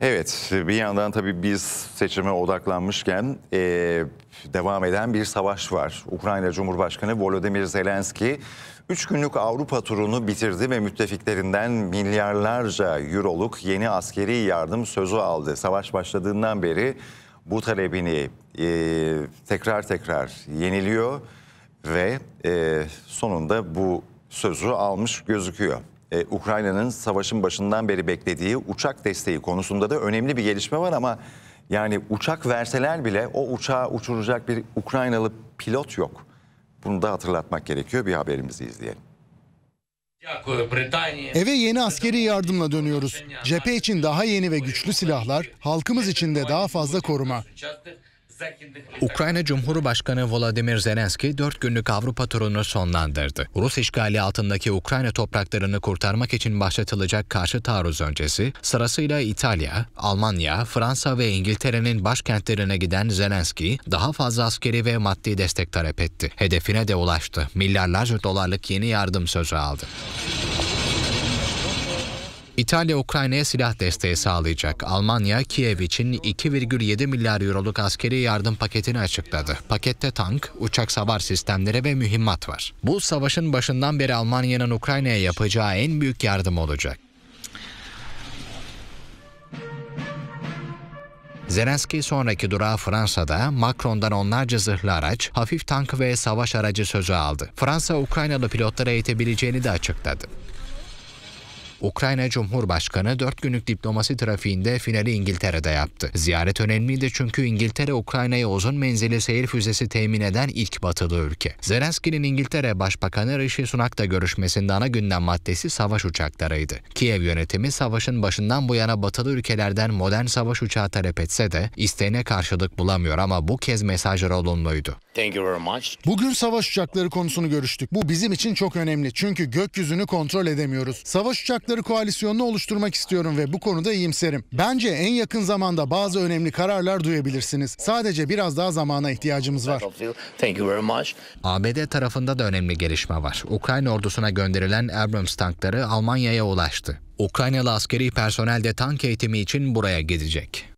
Evet bir yandan tabii biz seçime odaklanmışken e, devam eden bir savaş var. Ukrayna Cumhurbaşkanı Volodymyr Zelenski 3 günlük Avrupa turunu bitirdi ve müttefiklerinden milyarlarca euroluk yeni askeri yardım sözü aldı. Savaş başladığından beri bu talebini e, tekrar tekrar yeniliyor ve e, sonunda bu sözü almış gözüküyor e, Ukrayna'nın savaşın başından beri beklediği uçak desteği konusunda da önemli bir gelişme var ama yani uçak verseler bile o uçağı uçuracak bir Ukraynalı pilot yok. Bunu da hatırlatmak gerekiyor. Bir haberimizi izleyelim. Eve yeni askeri yardımla dönüyoruz. Cephe için daha yeni ve güçlü silahlar, halkımız için de daha fazla koruma. Ukrayna Cumhurbaşkanı Volodymyr Zelenski 4 günlük Avrupa turunu sonlandırdı. Rus işgali altındaki Ukrayna topraklarını kurtarmak için başlatılacak karşı taarruz öncesi sırasıyla İtalya, Almanya, Fransa ve İngiltere'nin başkentlerine giden Zelenski daha fazla askeri ve maddi destek talep etti. Hedefine de ulaştı. Milyarlarca dolarlık yeni yardım sözü aldı. İtalya Ukrayna'ya silah desteği sağlayacak. Almanya Kiev için 2,7 milyar euroluk askeri yardım paketini açıkladı. Pakette tank, uçak savar sistemleri ve mühimmat var. Bu savaşın başından beri Almanya'nın Ukrayna'ya yapacağı en büyük yardım olacak. Zelenski sonraki durağı Fransa'da Macron'dan onlarca zırhlı araç, hafif tank ve savaş aracı sözü aldı. Fransa Ukraynalı pilotları eğitebileceğini de açıkladı. Ukrayna Cumhurbaşkanı 4 günlük diplomasi trafiğinde finali İngiltere'de yaptı. Ziyaret önemliydi çünkü İngiltere Ukrayna'ya uzun menzili seyir füzesi temin eden ilk batılı ülke. Zelenski'nin İngiltere Başbakanı Rishi Sunak'la görüşmesinde ana gündem maddesi savaş uçaklarıydı. Kiev yönetimi savaşın başından bu yana batılı ülkelerden modern savaş uçağı talep etse de isteğine karşılık bulamıyor ama bu kez mesajları olumluydu. Bugün savaş uçakları konusunu görüştük. Bu bizim için çok önemli çünkü gökyüzünü kontrol edemiyoruz. Savaş uçakları Hakları koalisyonunu oluşturmak istiyorum ve bu konuda iyimserim. Bence en yakın zamanda bazı önemli kararlar duyabilirsiniz. Sadece biraz daha zamana ihtiyacımız var. ABD tarafında da önemli gelişme var. Ukrayna ordusuna gönderilen Abrams tankları Almanya'ya ulaştı. Ukraynalı askeri personel de tank eğitimi için buraya gidecek.